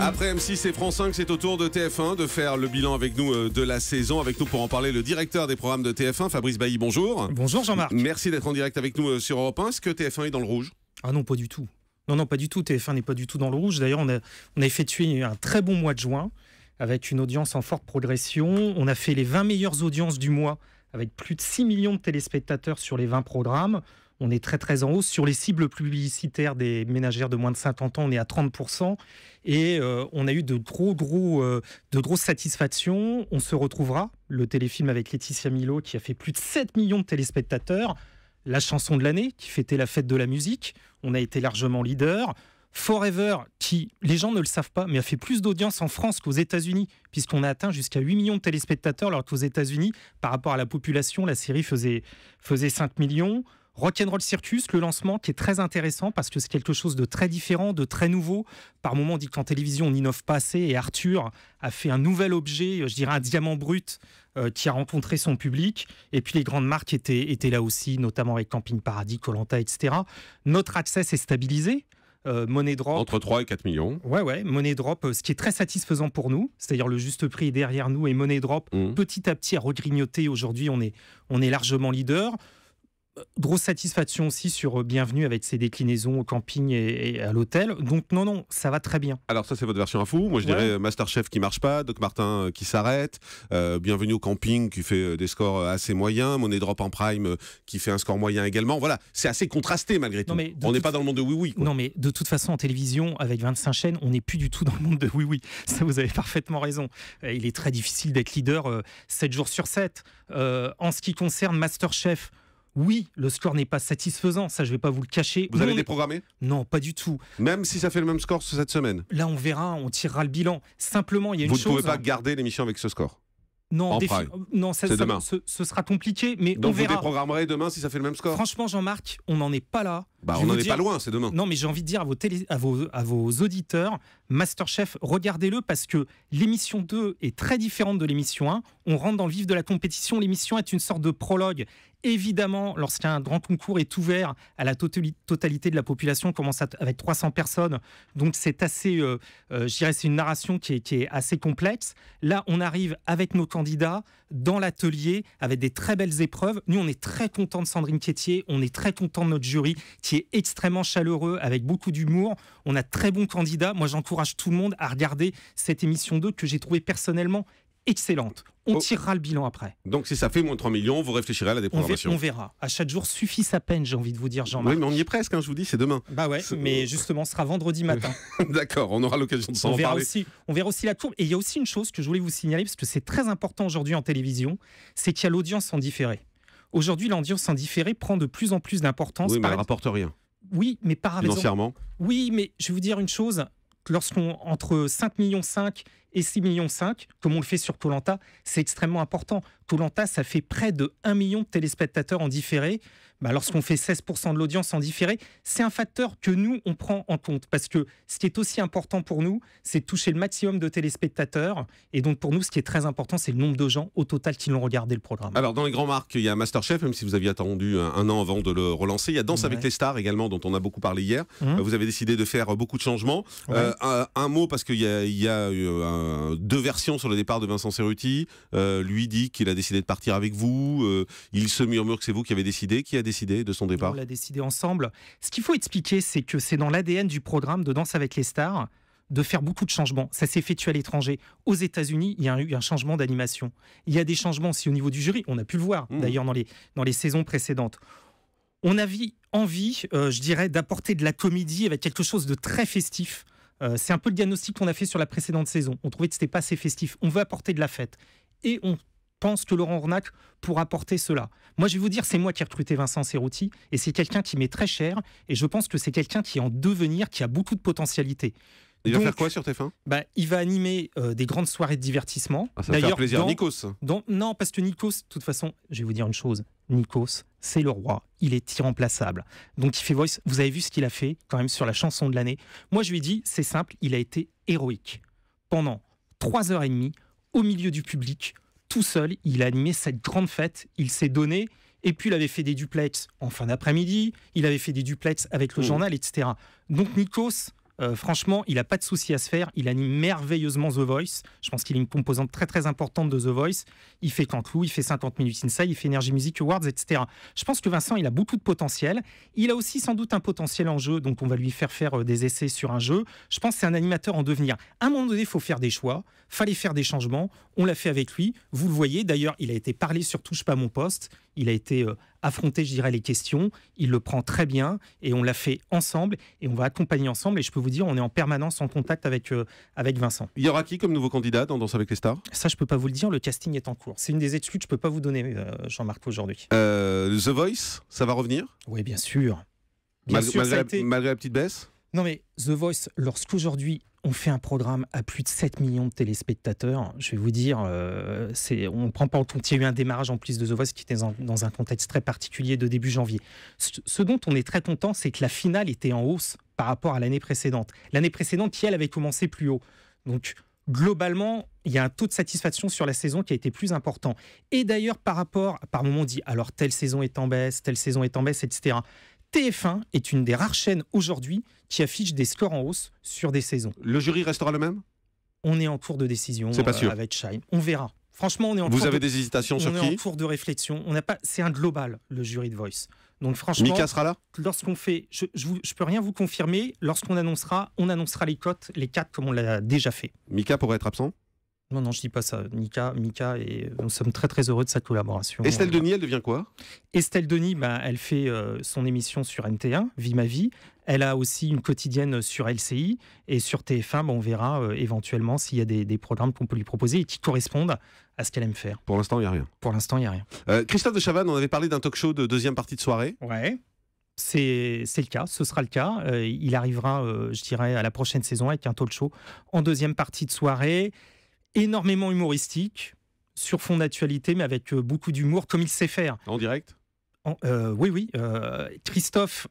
Après M6 et France 5, c'est au tour de TF1 de faire le bilan avec nous euh, de la saison. Avec nous pour en parler, le directeur des programmes de TF1, Fabrice Bailly. Bonjour. Bonjour Jean-Marc. Merci d'être en direct avec nous euh, sur Europe 1. Est-ce que TF1 est dans le rouge Ah non, pas du tout. Non, non, pas du tout. TF1 n'est pas du tout dans le rouge. D'ailleurs, on a, on a effectué un très bon mois de juin avec une audience en forte progression. On a fait les 20 meilleures audiences du mois avec plus de 6 millions de téléspectateurs sur les 20 programmes on est très très en hausse. Sur les cibles publicitaires des ménagères de moins de 50 ans, on est à 30%. Et euh, on a eu de gros gros euh, de grosses satisfactions. On se retrouvera, le téléfilm avec Laetitia Milo qui a fait plus de 7 millions de téléspectateurs. La chanson de l'année qui fêtait la fête de la musique. On a été largement leader. Forever, qui, les gens ne le savent pas, mais a fait plus d'audience en France qu'aux États-Unis, puisqu'on a atteint jusqu'à 8 millions de téléspectateurs, alors qu'aux États-Unis, par rapport à la population, la série faisait, faisait 5 millions. Rock'n'Roll Circus, le lancement qui est très intéressant parce que c'est quelque chose de très différent, de très nouveau. Par moments, on dit qu'en télévision, on n'innove pas assez et Arthur a fait un nouvel objet, euh, je dirais un diamant brut euh, qui a rencontré son public. Et puis les grandes marques étaient, étaient là aussi, notamment avec Camping Paradis, Colanta, etc. Notre accès s'est stabilisé. Euh, monnaie Drop. Entre 3 et 4 millions. Ouais, ouais. monnaie Drop, ce qui est très satisfaisant pour nous. C'est-à-dire le juste prix derrière nous et monnaie Drop, mmh. petit à petit, a regrignoté. Aujourd'hui, on est, on est largement leader grosse satisfaction aussi sur euh, Bienvenue avec ses déclinaisons au camping et, à l'hôtel. Donc non, non, ça va très bien. Alors ça c'est votre version info. Moi je dirais Masterchef qui marche pas, Doc Martin euh, qui s'arrête, euh, Bienvenue au camping qui fait des scores assez moyens, Money Drop en prime qui fait un score moyen également. Voilà, c'est assez contrasté malgré tout. on n'est pas dans le monde de oui oui. Non mais de toute façon en télévision avec 25 chaînes, on n'est plus du tout dans le monde de oui oui. Ça vous avez parfaitement raison. Il est très difficile d'être leader 7 jours sur 7. en ce qui concerne Masterchef, oui, le score n'est pas satisfaisant, ça je ne vais pas vous le cacher. Vous allez déprogrammer Non, pas du tout. Même si ça fait le même score cette semaine Là, on verra, on tirera le bilan. Simplement, il y a une chose... Vous ne pouvez pas hein. garder l'émission avec ce score non, non Ce, sera compliqué, mais on verra. vous déprogrammerez demain si ça fait le même score. Franchement, Jean-Marc, on n'en est pas là. Bah, on n'en est pas loin, c'est demain. Non, mais j'ai envie de dire à vos, à vos, à vos auditeurs, Masterchef, regardez-le parce que l'émission 2 est très différente de l'émission 1. On rentre dans le vif de la compétition. L'émission est une sorte de prologue. Évidemment, lorsqu'un grand concours est ouvert à la totalité de la population, commence avec 300 personnes, donc c'est assez, euh, euh, c'est une narration qui est, assez complexe. Là, on arrive avec nos candidats dans l'atelier avec des très belles épreuves. Nous, on est très content de Sandrine Quétier, on est très content de notre jury qui est extrêmement chaleureux avec beaucoup d'humour. On a très bons candidats. Moi, j'encourage tout le monde à regarder cette émission 2 que j'ai trouvée personnellement excellente. On oh. tirera le bilan après. Donc si ça fait moins de 3 millions, vous réfléchirez à la déprogrammation. On, verra. À chaque jour suffit sa peine, j'ai envie de vous dire, Jean-Marc. Oui, mais on y est presque, hein, je vous dis, c'est demain. Bah ouais, mais justement, ce sera vendredi matin. D'accord, on aura l'occasion de s'en on Aussi, on verra aussi la courbe. Et il y a aussi une chose que je voulais vous signaler, parce que c'est très important aujourd'hui en télévision, c'est qu'il y a l'audience en différé. Aujourd'hui, l'audience en différé prend de plus en plus d'importance. Oui, mais ne rapporte rien. Oui, mais par Financièrement. Oui, mais je vais vous dire une chose. Lorsqu'on entre 5,5 millions 5 et 6,5 millions, comme on le fait sur Colanta, c'est extrêmement important. Colanta, ça fait près de 1 million de téléspectateurs en différé. Bah, lorsqu'on fait 16% de l'audience en différé, c'est un facteur que nous, on prend en compte. Parce que ce qui est aussi important pour nous, c'est toucher le maximum de téléspectateurs. Et donc, pour nous, ce qui est très important, c'est le nombre de gens au total qui l'ont regardé le programme. Alors, dans les grands marques, il y a Masterchef, même si vous aviez attendu un an avant de le relancer. Il y a Danse avec les stars également, dont on a beaucoup parlé hier. Mmh. Vous avez décidé de faire beaucoup de changements. Euh, un, mot, parce qu'il y a, y a eu un euh, deux versions sur le départ de Vincent Cerruti. Euh, lui dit qu'il a décidé de partir avec vous. Euh, il se murmure que c'est vous qui avez décidé. Qui a décidé de son départ On l'a décidé ensemble. Ce qu'il faut expliquer, c'est que c'est dans l'ADN du programme de Danse avec les stars de faire beaucoup de changements. Ça s'est effectué à l'étranger. Aux États-Unis, il y a eu un, changement d'animation. Il y a des changements aussi au niveau du jury. On a pu le voir mmh. d'ailleurs dans les, dans les saisons précédentes on a envie, je dirais, d'apporter de la comédie avec quelque chose de très festif euh, c'est un peu le diagnostic qu'on a fait sur la précédente saison. On trouvait que c'était pas assez festif. On veut apporter de la fête. Et on pense que Laurent Hornac pourra apporter cela. Moi, je vais vous dire, c'est moi qui ai recruté Vincent Serruti, et c'est quelqu'un qui m'est très cher, et je pense que c'est quelqu'un qui est en devenir, qui a beaucoup de potentialité. Il va faire quoi sur TF1 bah, Il va animer euh, des grandes soirées de divertissement. Ah, ça va plaisir à Nikos. non, parce que Nikos, de toute façon, je vais vous dire une chose. Nikos, c'est le roi, il est irremplaçable. Donc il fait Voice, vous avez vu ce qu'il a fait quand même sur la chanson de l'année. Moi je lui ai dit, c'est simple, il a été héroïque. Pendant trois heures et demie, au milieu du public, tout seul, il a animé cette grande fête, il s'est donné, et puis il avait fait des duplex en fin d'après-midi, il avait fait des duplex avec le mmh. journal, etc. Donc Nikos, euh, franchement, il n'a pas de souci à se faire. Il anime merveilleusement The Voice. Je pense qu'il est une composante très très importante de The Voice. Il fait Cantlou, il fait 50 minutes Inside, il fait Energy Music Awards, etc. Je pense que Vincent, il a beaucoup de potentiel. Il a aussi sans doute un potentiel en jeu, donc on va lui faire faire euh, des essais sur un jeu. Je pense que c'est un animateur en devenir. À un moment donné, il faut faire des choix, fallait faire des changements. On l'a fait avec lui. Vous le voyez, d'ailleurs, il a été parlé sur Touche pas mon poste il a été euh, affronté, je dirais, les questions. Il le prend très bien et on l'a fait ensemble et on va accompagner ensemble. Et je peux vous dire, on est en permanence en contact avec, euh, avec Vincent. Il y aura qui comme nouveau candidat dans Danse avec les stars Ça, je peux pas vous le dire. Le casting est en cours. C'est une des études que je peux pas vous donner, euh, Jean-Marc, aujourd'hui. The Voice, ça va revenir Oui, bien sûr. malgré la petite baisse non mais The Voice, lorsqu'aujourd'hui on fait un programme à plus de 7 millions de téléspectateurs, je vais vous dire, euh, on ne prend pas en compte, il y a eu un démarrage en plus de The Voice qui était dans, un contexte très particulier de début janvier. Ce, dont on est très content, c'est que la finale était en hausse par rapport à l'année précédente. L'année précédente, qui elle avait commencé plus haut. Donc globalement, il y a un taux de satisfaction sur la saison qui a été plus important. Et d'ailleurs, par rapport, par moment on dit, alors telle saison est en baisse, telle saison est en baisse, etc. TF1 est une des rares chaînes aujourd'hui qui affiche des scores en hausse sur des saisons. Le jury restera le même On est en cours de décision euh, avec Shine. On verra. Franchement, on est en Vous avez des hésitations on est en cours de réflexion. pas. C'est un global le jury de Voice. Donc franchement, Mika sera là. Lorsqu'on fait, je, je, je, peux rien vous confirmer. Lorsqu'on annoncera, on annoncera les cotes, les quatre comme on l'a déjà fait. Mika pourrait être absent. Non, non, je dis pas ça. Mika, Mika, et nous sommes très très heureux de sa collaboration. Estelle Denis, elle devient quoi Estelle Denis, bah, elle fait euh, son émission sur nt 1 Vie ma vie. Elle a aussi une quotidienne sur LCI et sur TF1, ben, on verra euh, éventuellement s'il y a des, programmes qu'on peut lui proposer et qui correspondent à ce qu'elle aime faire. Pour l'instant, il n'y a rien. Pour l'instant, il n'y a rien. Euh, Christophe de Chavannes, on avait parlé d'un talk show de deuxième partie de soirée. Ouais. C'est le cas, ce sera le cas. il arrivera, je dirais, à la prochaine saison avec un talk show en deuxième partie de soirée énormément humoristique, sur fond d'actualité, mais avec euh, beaucoup d'humour, comme il sait faire. En direct euh, Oui, oui. Euh, Christophe,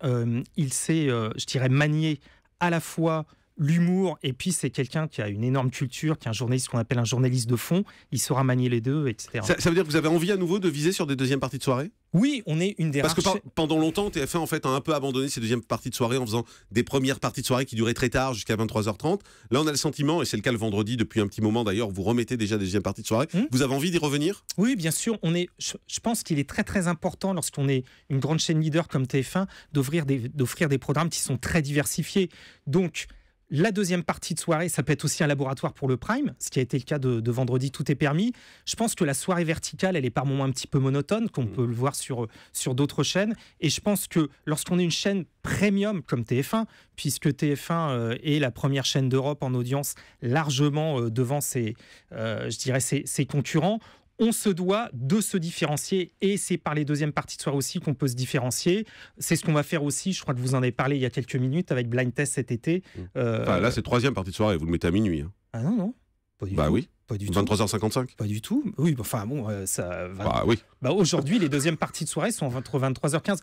il sait, je dirais, manier à la fois l'humour, et puis c'est quelqu'un qui a une énorme culture, qui est un journaliste qu'on appelle un journaliste de fond, il saura manier les deux, etc. Ça, veut dire que vous avez envie à nouveau de viser sur des deuxièmes parties de soirée oui, on est une des Parce que pendant longtemps, TF1 en fait a un peu abandonné ses deuxièmes parties de soirée en faisant des premières parties de soirée qui duraient très tard jusqu'à 23h30. Là, on a le sentiment, et c'est le cas le vendredi depuis un petit moment d'ailleurs, vous remettez déjà des deuxièmes parties de soirée. Mmh. Vous avez envie d'y revenir Oui, bien sûr. On est, je pense qu'il est très très important lorsqu'on est une grande chaîne leader comme TF1 d'offrir des, d'offrir des programmes qui sont très diversifiés. Donc, la deuxième partie de soirée, ça peut être aussi un laboratoire pour le prime, ce qui a été le cas de, vendredi, tout est permis. Je pense que la soirée verticale, elle est par moments un petit peu monotone, qu'on mm. peut le voir sur, sur d'autres chaînes. Et je pense que lorsqu'on est une chaîne premium comme TF1, puisque TF1 euh, est la première chaîne d'Europe en audience largement euh, devant ses, euh, je dirais ses concurrents, on se doit de se différencier et c'est par les deuxièmes parties de soirée aussi qu'on peut se différencier. C'est ce qu'on va faire aussi, je crois que vous en avez parlé il y a quelques minutes avec Blind Test cet été. Mmh. Euh, là, c'est troisième partie de soirée, vous le mettez à minuit. Hein. Ah non, non. Pas du bah tout. oui. Pas du 23h55 Pas du tout. Oui, bah, enfin bon, euh, ça va. Bah oui. Bah, aujourd'hui, les deuxièmes parties de soirée sont entre 23h15.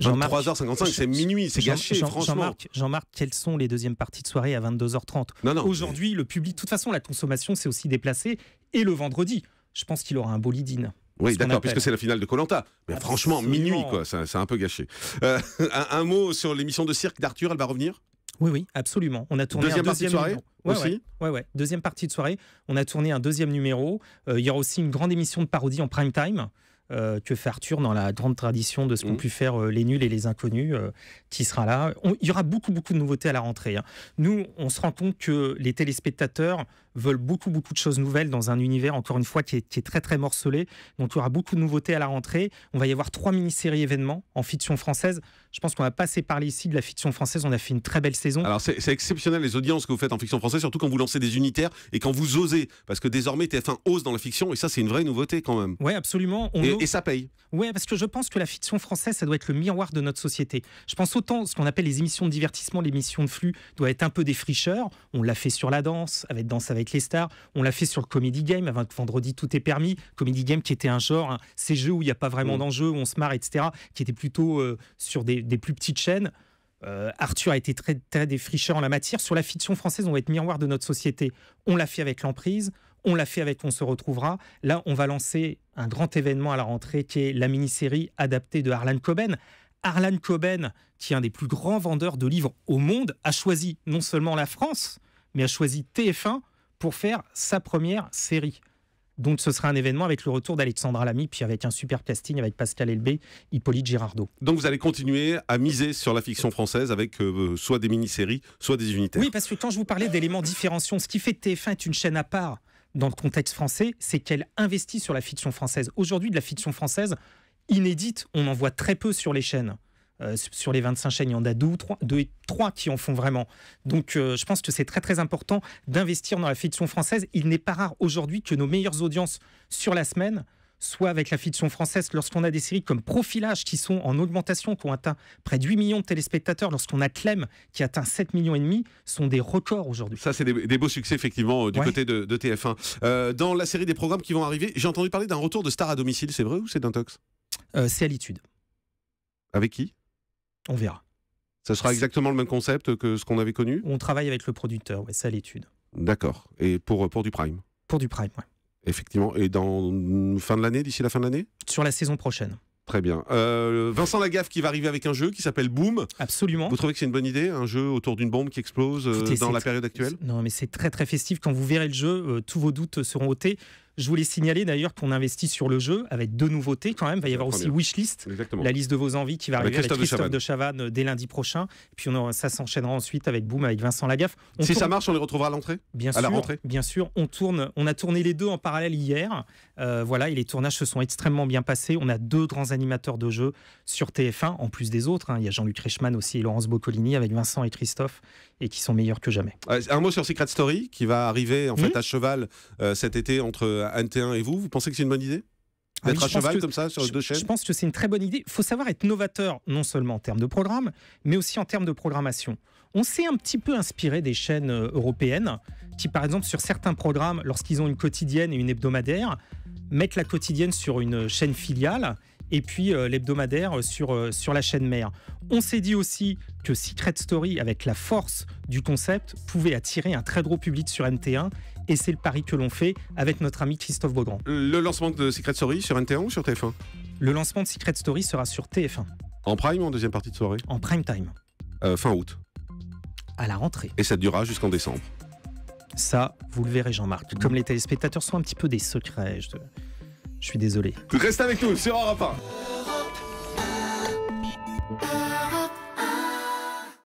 23h55, c'est minuit, c'est gâché, Jean, Jean-Marc, quelles sont les deuxièmes parties de soirée à 22h30 non, non, Aujourd'hui, le public, de toute façon, la consommation s'est aussi déplacée, et le vendredi je pense qu'il aura un beau Oui, d'accord, puisque c'est la finale de Colanta. Ah, mais franchement, minuit, quoi, c'est un peu gâché. Euh, un, mot sur l'émission de cirque d'Arthur, elle va revenir Oui, oui, absolument. On a tourné deuxième, deuxième partie de soirée aussi. Ouais, ouais, deuxième partie de soirée. On a tourné un deuxième numéro. Euh, il y aura aussi une grande émission de parodie en prime time. Euh, que fait Arthur dans la grande tradition de ce qu'ont mmh. pu faire les nuls et les inconnus qui sera là. il y aura beaucoup beaucoup de nouveautés à la rentrée. Hein. Nous, on se rend compte que les téléspectateurs veulent beaucoup, beaucoup de choses nouvelles dans un univers, encore une fois, qui est, qui est très, très morcelé. Donc, il y aura beaucoup de nouveautés à la rentrée. On va y avoir trois mini-séries événements en fiction française. Je pense qu'on va passer par ici de la fiction française. On a fait une très belle saison. Alors, c'est exceptionnel les audiences que vous faites en fiction française, surtout quand vous lancez des unitaires et quand vous osez. Parce que désormais, TF1 ose dans la fiction et ça, c'est une vraie nouveauté quand même. Oui, absolument. et, ça paye. Oui, parce que je pense que la fiction française, ça doit être le miroir de notre société. Je pense autant ce qu'on appelle les émissions de divertissement, les émissions de flux doit être un peu des fricheurs On l'a fait sur la danse, avec Danse avec les stars. On l'a fait sur le Comedy Game, avant que vendredi tout est permis. Comedy Game qui était un genre, ces jeux où il n'y a pas vraiment mm. d'enjeu, on se marre, etc., qui était plutôt euh, sur des, plus petites chaînes. Euh, Arthur a été très, très défricheur en la matière. Sur la fiction française, on va être miroir de notre société. On l'a fait avec l'emprise, on l'a fait avec On se retrouvera. Là, on va lancer un grand événement à la rentrée qui est la mini-série adaptée de Harlan Coben. Harlan Coben, qui est un des plus grands vendeurs de livres au monde, a choisi non seulement la France, mais a choisi TF1 pour faire sa première série. Donc ce sera un événement avec le retour d'Alexandra Lamy, puis avec un super casting avec Pascal Elbé, Hippolyte Girardot. Donc vous allez continuer à miser sur la fiction française avec euh, soit des mini-séries, soit des unités. Oui, parce que quand je vous parlais d'éléments différenciants, ce qui fait que TF1 est une chaîne à part dans le contexte français, c'est qu'elle investit sur la fiction française. Aujourd'hui, de la fiction française inédite, on en voit très peu sur les chaînes. Euh, sur les 25 chaînes, il y en a deux ou trois, deux et trois qui en font vraiment. Donc euh, je pense que c'est très très important d'investir dans la fiction française. Il n'est pas rare aujourd'hui que nos meilleures audiences sur la semaine soit avec la fiction française, lorsqu'on a des séries comme Profilage qui sont en augmentation, qui ont atteint près de 8 millions de téléspectateurs, lorsqu'on a Clem qui atteint 7 millions et demi, sont des records aujourd'hui. Ça, c'est des, beaux succès effectivement euh, du côté de, TF1. dans la série des programmes qui vont arriver, j'ai entendu parler d'un retour de Star à domicile, c'est vrai ou c'est d'intox C'est à l'étude. Avec qui on verra. Ça sera exactement le même concept que ce qu'on avait connu On travaille avec le producteur, c'est à l'étude. D'accord. Et pour, euh, pour du prime Pour du prime, oui. Effectivement. Et dans fin de l'année, d'ici la fin de l'année Sur la saison prochaine. Très bien. Euh, Vincent Lagaffe qui va arriver avec un jeu qui s'appelle Boom. Absolument. Vous trouvez que c'est une bonne idée, un jeu autour d'une bombe qui explose euh, dans la période actuelle Non, mais c'est très très festif. Quand vous verrez le jeu, tous vos doutes seront ôtés. Je voulais signaler d'ailleurs qu'on investit sur le jeu avec deux nouveautés quand même. Il va y avoir aussi Wishlist, la liste de vos envies qui va ah bah, arriver avec Christophe de Chavannes, euh, dès lundi prochain. puis on ça s'enchaînera ensuite avec Boom, avec Vincent Lagaffe. si ça marche, on les retrouvera à l'entrée Bien sûr. La rentrée. Bien sûr, on tourne. On a tourné les deux en parallèle hier. Euh, voilà, et les tournages se sont extrêmement bien passés. On a deux grands animateurs de jeux sur TF1, en plus des autres. Hein. Il y a Jean-Luc Reichmann aussi et Laurence Boccolini avec Vincent et Christophe, et qui sont meilleurs que jamais. Euh, un mot sur Secret Story, qui va arriver en fait mmh. à cheval euh, cet été entre NT1 et vous. Vous pensez que c'est une bonne idée ah D'être à cheval comme ça sur deux chaînes Je pense que c'est une très bonne idée. Il faut savoir être novateur, non seulement en termes de programme, mais aussi en termes de programmation. On s'est un petit peu inspiré des chaînes européennes qui, par exemple, sur certains programmes, lorsqu'ils ont une quotidienne et une hebdomadaire, mettre la quotidienne sur une chaîne filiale et puis euh, l'hebdomadaire sur, euh, sur la chaîne mère. On s'est dit aussi que Secret Story, avec la force du concept, pouvait attirer un très gros public sur MT1, et c'est le pari que l'on fait avec notre ami Christophe Beaugrand. Le lancement de Secret Story sur MT1 ou sur TF1 Le lancement de Secret Story sera sur TF1. En prime ou en deuxième partie de soirée En prime time. Euh, fin août. À la rentrée. Et ça durera jusqu'en décembre. Ça, vous le verrez, Jean-Marc. Comme les téléspectateurs sont un petit peu des secrets, je, suis désolé. Reste avec nous, sur Europe 1.